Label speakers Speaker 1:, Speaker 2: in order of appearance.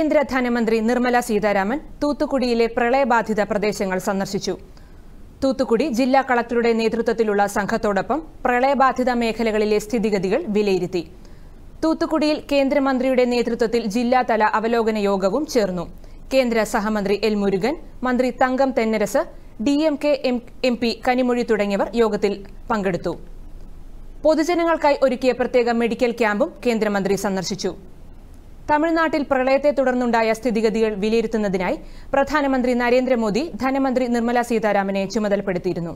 Speaker 1: കേന്ദ്ര ധനമന്ത്രി നിർമ്മല സീതാരാമൻ തൂത്തുക്കുടിയിലെ പ്രളയബാധിത പ്രദേശങ്ങൾ സന്ദർശിച്ചു തൂത്തുക്കുടി ജില്ലാ കളക്ടറുടെ നേതൃത്വത്തിലുള്ള സംഘത്തോടൊപ്പം പ്രളയബാധിത മേഖലകളിലെ സ്ഥിതിഗതികൾ വിലയിരുത്തി തൂത്തുക്കുടിയിൽ കേന്ദ്രമന്ത്രിയുടെ നേതൃത്വത്തിൽ ജില്ലാതല അവലോകന യോഗവും ചേർന്നു കേന്ദ്ര സഹമന്ത്രി എൽ മുരുകൻ മന്ത്രി Thangam Thennarasu D M K M P Kanimozhi തുടങ്ങിയവർ യോഗത്തിൽ പങ്കെടുത്തു പൊതുജനങ്ങൾക്കായി ഒരുക്കിയ പ്രത്യേക മെഡിക്കൽ ക്യാമ്പും കേന്ദ്രമന്ത്രി സന്ദർശിച്ചു തമിഴ്നാട്ടിൽ പ്രളയത്തെ തുടർന്നുണ്ടായ സ്ഥിതിഗതികൾ വിലയിരുത്തുന്നതിനായി പ്രധാനമന്ത്രി നരേന്ദ്രമോദി ധനമന്ത്രി നിർമ്മല സീതാരാമനെ ചുമതലപ്പെടുത്തിയിരുന്നു